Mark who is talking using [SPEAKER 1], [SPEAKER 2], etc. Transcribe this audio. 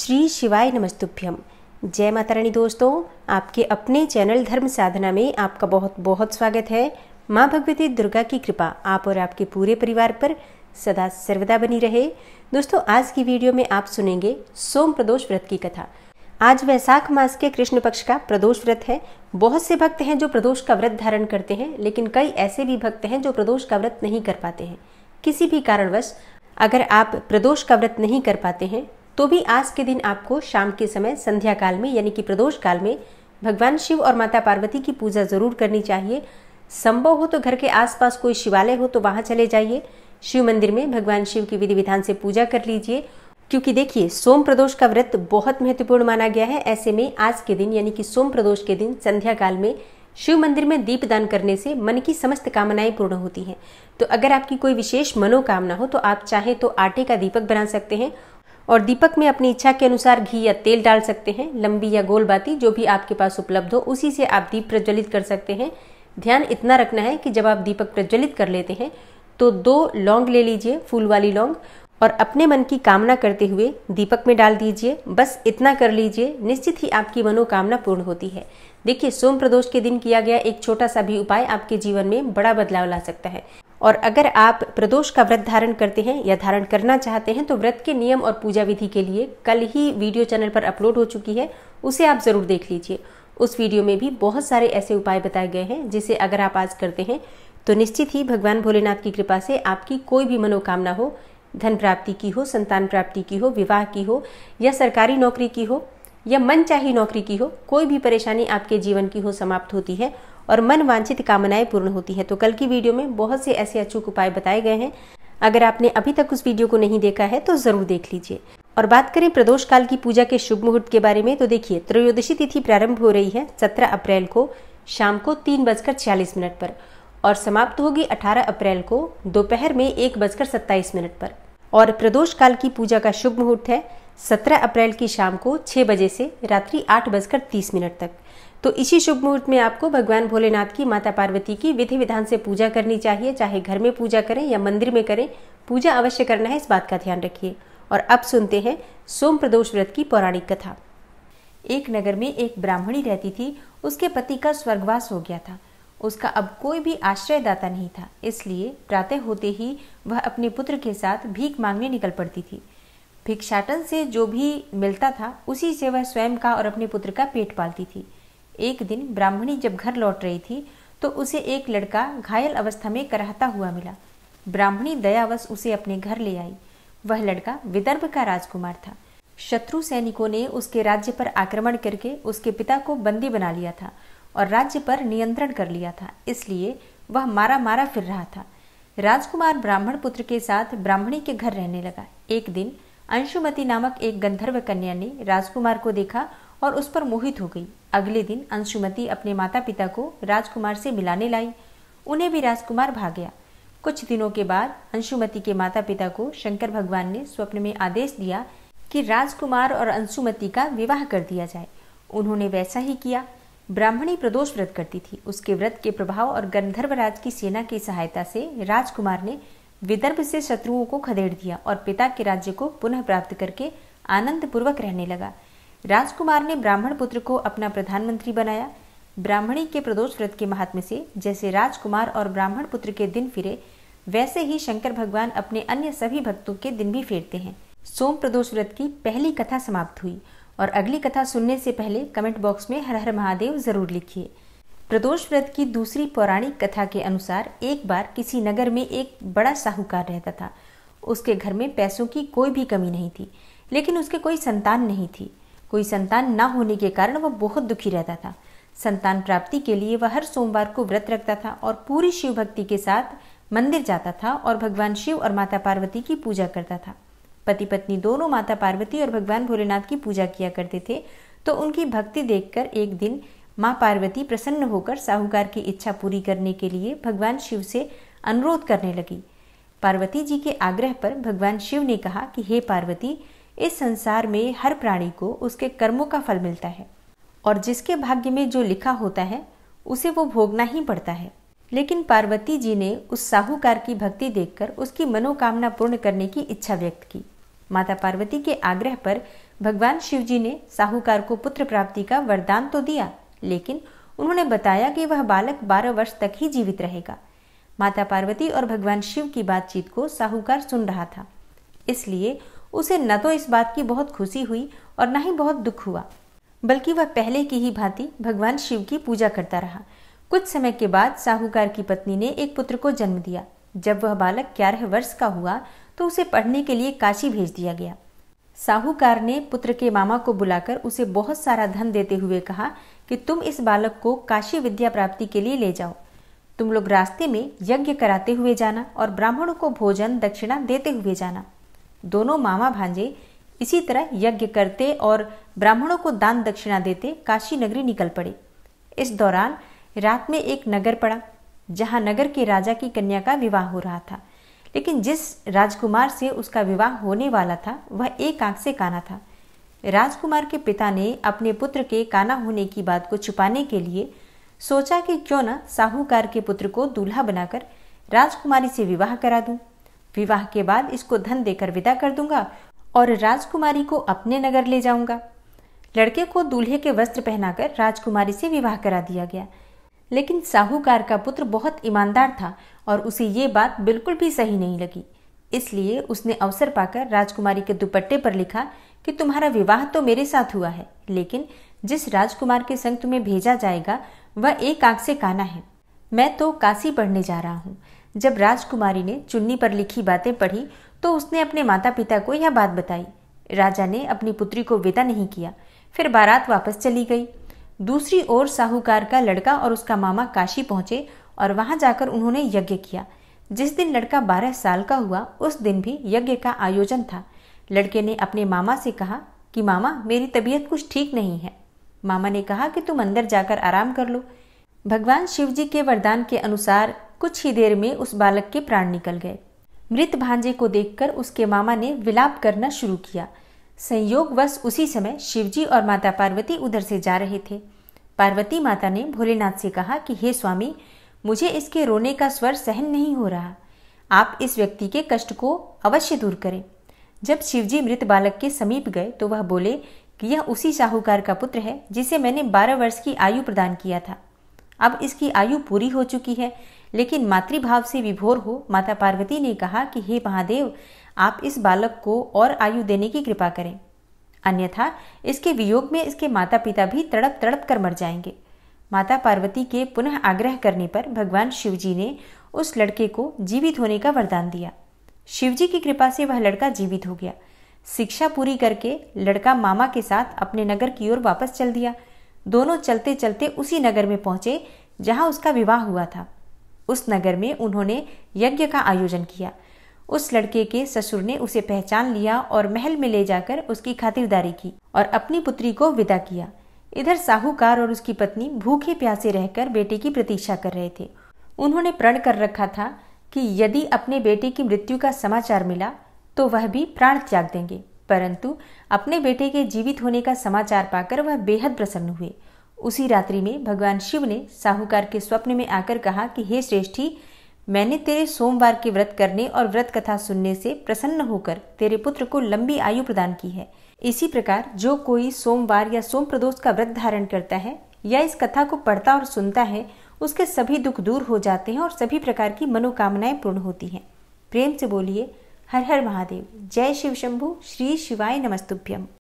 [SPEAKER 1] श्री शिवाय नमस्तुभ्यम जय माता रानी दोस्तों आपके अपने चैनल धर्म साधना में आपका बहुत बहुत स्वागत है माँ भगवती दुर्गा की कृपा आप और आपके पूरे परिवार पर सदा सर्वदा बनी रहे दोस्तों आज की वीडियो में आप सुनेंगे सोम प्रदोष व्रत की कथा आज वैशाख मास के कृष्ण पक्ष का प्रदोष व्रत है बहुत से भक्त हैं जो प्रदोष का व्रत धारण करते हैं लेकिन कई ऐसे भी भक्त हैं जो प्रदोष का व्रत नहीं कर पाते हैं किसी भी कारणवश अगर आप प्रदोष का व्रत नहीं कर पाते हैं तो भी आज के दिन आपको शाम के समय संध्या काल में यानी कि प्रदोष काल में भगवान शिव और माता पार्वती की पूजा जरूर करनी चाहिए संभव हो तो घर के आसपास कोई शिवालय हो तो वहाँ चले जाइए शिव मंदिर में भगवान शिव की विधि विधान से पूजा कर लीजिए क्योंकि देखिए सोम प्रदोष का व्रत बहुत महत्वपूर्ण माना गया है ऐसे में आज के दिन यानी कि सोम प्रदोष के दिन संध्या काल में शिव मंदिर में दीप दान करने से मन की समस्त कामनाएं पूर्ण होती हैं तो अगर आपकी कोई विशेष मनोकामना हो तो आप चाहे तो आटे का दीपक बना सकते हैं और दीपक में अपनी इच्छा के अनुसार घी या तेल डाल सकते हैं लंबी या गोल बाती जो भी आपके पास उपलब्ध हो उसी से आप दीप प्रज्वलित कर सकते हैं ध्यान इतना रखना है कि जब आप दीपक प्रज्वलित कर लेते हैं तो दो लौंग ले लीजिए फूल वाली लौंग और अपने मन की कामना करते हुए दीपक में डाल दीजिए बस इतना कर लीजिए निश्चित ही आपकी मनोकामना पूर्ण होती है देखिए सोम प्रदोष के दिन किया गया एक छोटा सा भी उपाय आपके जीवन में बड़ा बदलाव ला सकता है और अगर आप प्रदोष का व्रत धारण करते हैं या धारण करना चाहते हैं तो व्रत के नियम और पूजा विधि के लिए कल ही वीडियो चैनल पर अपलोड हो चुकी है उसे आप ज़रूर देख लीजिए उस वीडियो में भी बहुत सारे ऐसे उपाय बताए गए हैं जिसे अगर आप आज करते हैं तो निश्चित ही भगवान भोलेनाथ की कृपा से आपकी कोई भी मनोकामना हो धन प्राप्ति की हो संतान प्राप्ति की हो विवाह की हो या सरकारी नौकरी की हो या मनचाही नौकरी की हो कोई भी परेशानी आपके जीवन की हो समाप्त होती है और मन वांछित कामनाएं पूर्ण होती है तो कल की वीडियो में बहुत से ऐसे अचूक उपाय बताए गए हैं अगर आपने अभी तक उस वीडियो को नहीं देखा है तो जरूर देख लीजिए और बात करें प्रदोष काल की पूजा के शुभ मुहूर्त के बारे में तो देखिए त्रयोदशी तिथि प्रारंभ हो रही है सत्रह अप्रैल को शाम को तीन बजकर छियालीस मिनट पर और समाप्त होगी अठारह अप्रैल को दोपहर में एक बजकर सत्ताईस मिनट पर और प्रदोष काल की पूजा का शुभ मुहूर्त है सत्रह अप्रैल की शाम को छह बजे से रात्रि आठ बजकर तीस मिनट तक तो इसी शुभ मुहूर्त में आपको भगवान भोलेनाथ की माता पार्वती की विधि विधान से पूजा करनी चाहिए चाहे घर में पूजा करें या मंदिर में करें पूजा अवश्य करना है इस बात का ध्यान रखिए और अब सुनते हैं सोम प्रदोष व्रत की पौराणिक कथा एक नगर में एक ब्राह्मणी रहती थी उसके पति का स्वर्गवास हो गया था उसका अब कोई भी आश्रयदाता नहीं था इसलिए प्रातः होते ही वह अपने पुत्र के साथ भीख मांगने निकल पड़ती थी भिक्षाटन से जो भी मिलता था उसी से वह स्वयं का और अपने पुत्र का पेट पालती थी एक दिन ब्राह्मणी जब घर लौट रही थी तो उसे एक लड़का घायल अवस्था में करहता हुआ मिला ब्राह्मणी दयावश उसे अपने घर ले आई वह लड़का विदर्भ का राजकुमार था शत्रु सैनिकों ने उसके राज्य पर आक्रमण करके उसके पिता को बंदी बना लिया था और राज्य पर नियंत्रण कर लिया था इसलिए वह मारा मारा फिर रहा था राजकुमार ब्राह्मण पुत्र के साथ ब्राह्मणी के घर रहने लगा एक दिन अंशुमति नामक एक गंधर्व कन्या ने राजकुमार को देखा और उस पर मोहित हो गई अगले दिन अंशुमति अपने माता पिता को राजकुमार से मिलाने लाई उन्हें भी राजकुमार भाग गया कुछ दिनों के बाद अंशुमति के माता पिता को शंकर भगवान ने स्वप्न में आदेश दिया कि राजकुमार और अंशुमति का विवाह कर दिया जाए उन्होंने वैसा ही किया ब्राह्मणी प्रदोष व्रत करती थी उसके व्रत के प्रभाव और गंधर्वराज की सेना की सहायता से राजकुमार ने विदर्भ से शत्रुओं को खदेड़ दिया और पिता के राज्य को पुनः प्राप्त करके आनंद पूर्वक रहने लगा राजकुमार ने ब्राह्मण पुत्र को अपना प्रधानमंत्री बनाया ब्राह्मणी के प्रदोष व्रत के महात्म से जैसे राजकुमार और ब्राह्मण पुत्र के दिन फिरे वैसे ही शंकर भगवान अपने अन्य सभी भक्तों के दिन भी फेरते हैं सोम प्रदोष व्रत की पहली कथा समाप्त हुई और अगली कथा सुनने से पहले कमेंट बॉक्स में हर हर महादेव जरूर लिखिए प्रदोष व्रत की दूसरी पौराणिक कथा के अनुसार एक बार किसी नगर में एक बड़ा साहूकार रहता था उसके घर में पैसों की कोई भी कमी नहीं थी लेकिन उसके कोई संतान नहीं थी कोई संतान ना होने के कारण वह बहुत दुखी रहता था संतान प्राप्ति के लिए वह हर सोमवार को व्रत रखता था और पूरी शिव भक्ति के साथ मंदिर जाता था और भगवान शिव और माता पार्वती की पूजा करता था पति पत्नी दोनों माता पार्वती और भगवान भोलेनाथ की पूजा किया करते थे तो उनकी भक्ति देखकर एक दिन माँ पार्वती प्रसन्न होकर साहूकार की इच्छा पूरी करने के लिए भगवान शिव से अनुरोध करने लगी पार्वती जी के आग्रह पर भगवान शिव ने कहा कि हे पार्वती इस संसार में हर प्राणी को उसके कर्मों का फल मिलता है और जिसके भाग्य में जो लिखा होता है उसे वो भोगना ही पड़ता है लेकिन पार्वती जी ने उस साहूकार की भक्ति देखकर उसकी मनोकामना पूर्ण करने की इच्छा व्यक्त की माता पार्वती के आग्रह पर भगवान शिव जी ने साहूकार को पुत्र प्राप्ति का वरदान तो दिया लेकिन उन्होंने बताया कि वह बालक बारह वर्ष तक ही जीवित रहेगा माता पार्वती और भगवान शिव की बातचीत को साहूकार सुन रहा था इसलिए उसे न तो इस बात की बहुत खुशी हुई और न ही बहुत दुख हुआ बल्कि वह पहले की ही भांति भगवान शिव की पूजा करता रहा कुछ समय के बाद साहूकार की पत्नी ने एक पुत्र को जन्म दिया जब वह बालक ग्यारह वर्ष का हुआ तो उसे पढ़ने के लिए काशी भेज दिया गया साहूकार ने पुत्र के मामा को बुलाकर उसे बहुत सारा धन देते हुए कहा कि तुम इस बालक को काशी विद्या प्राप्ति के लिए ले जाओ तुम लोग रास्ते में यज्ञ कराते हुए जाना और ब्राह्मणों को भोजन दक्षिणा देते हुए जाना दोनों मामा भांजे इसी तरह यज्ञ करते और ब्राह्मणों को दान दक्षिणा देते काशी नगरी निकल पड़े इस दौरान रात में एक नगर पड़ा जहां नगर के राजा की कन्या का विवाह हो रहा था लेकिन जिस राजकुमार से उसका विवाह होने वाला था वह एक आंख से काना था राजकुमार के पिता ने अपने पुत्र के काना होने की बात को छुपाने के लिए सोचा कि क्यों न साहूकार के पुत्र को दूल्हा बनाकर राजकुमारी से विवाह करा दूं। विवाह के बाद इसको धन देकर विदा कर दूंगा और राजकुमारी को अपने नगर ले जाऊंगा लड़के को दूल्हे के वस्त्र पहनाकर राजकुमारी से विवाह करा दिया गया लेकिन साहूकार का पुत्र बहुत ईमानदार था और उसे ये बात बिल्कुल भी सही नहीं लगी इसलिए उसने अवसर पाकर राजकुमारी के दुपट्टे पर लिखा कि तुम्हारा विवाह तो मेरे साथ हुआ है लेकिन जिस राजकुमार के संग तुम्हें भेजा जाएगा वह एक आंख से काना है मैं तो काशी पढ़ने जा रहा हूँ जब राजकुमारी ने चुन्नी पर लिखी बातें पढ़ी तो उसने अपने माता पिता को यह बात बताई राजा ने अपनी पुत्री को विदा नहीं किया फिर बारात वापस चली गई दूसरी ओर साहूकार का लड़का और उसका मामा काशी पहुंचे और वहां जाकर उन्होंने यज्ञ किया जिस दिन लड़का बारह साल का हुआ उस दिन भी यज्ञ का आयोजन था लड़के ने अपने मामा से कहा कि मामा मेरी तबीयत कुछ ठीक नहीं है मामा ने कहा कि तुम अंदर जाकर आराम कर लो भगवान शिव जी के वरदान के अनुसार कुछ ही देर में उस बालक के प्राण निकल गए मृत भांजे को देखकर उसके मामा ने विलाप करना शुरू किया वश उसी समय शिवजी और माता पार्वती उधर से जा रहे थे पार्वती माता ने भोलेनाथ से कहा कि हे स्वामी मुझे इसके रोने का स्वर सहन नहीं हो रहा आप इस व्यक्ति के कष्ट को अवश्य दूर करें जब शिवजी मृत बालक के समीप गए तो वह बोले कि यह उसी साहूकार का पुत्र है जिसे मैंने बारह वर्ष की आयु प्रदान किया था अब इसकी आयु पूरी हो चुकी है लेकिन मातृभाव से विभोर हो माता पार्वती ने कहा कि हे महादेव आप इस बालक को और आयु देने की कृपा करें अन्यथा इसके वियोग में इसके माता पिता भी तड़प तड़प कर मर जाएंगे माता पार्वती के पुनः आग्रह करने पर भगवान शिवजी ने उस लड़के को जीवित होने का वरदान दिया शिवजी की कृपा से वह लड़का जीवित हो गया शिक्षा पूरी करके लड़का मामा के साथ अपने नगर की ओर वापस चल दिया दोनों चलते चलते उसी नगर में पहुंचे जहां उसका विवाह हुआ था उस नगर में उन्होंने यज्ञ का आयोजन किया उस लड़के के ससुर ने उसे पहचान लिया और महल में ले जाकर उसकी खातिरदारी की और अपनी पुत्री को विदा किया इधर साहूकार और उसकी पत्नी भूखे प्यासे रहकर बेटे की प्रतीक्षा कर रहे थे उन्होंने प्रण कर रखा था कि यदि अपने बेटे की मृत्यु का समाचार मिला तो वह भी प्राण त्याग देंगे परंतु अपने बेटे के जीवित होने का समाचार पाकर वह बेहद प्रसन्न हुए उसी रात्रि में भगवान शिव ने साहूकार के स्वप्न में आकर कहा कि हे श्रेष्ठी मैंने तेरे सोमवार के व्रत करने और व्रत कथा सुनने से प्रसन्न होकर तेरे पुत्र को लंबी आयु प्रदान की है इसी प्रकार जो कोई सोमवार या सोम प्रदोष का व्रत धारण करता है या इस कथा को पढ़ता और सुनता है उसके सभी दुख दूर हो जाते हैं और सभी प्रकार की मनोकामनाएं पूर्ण होती हैं प्रेम से बोलिए हर हर महादेव जय शिव शंभु श्री शिवाय नमस्तुभ्यम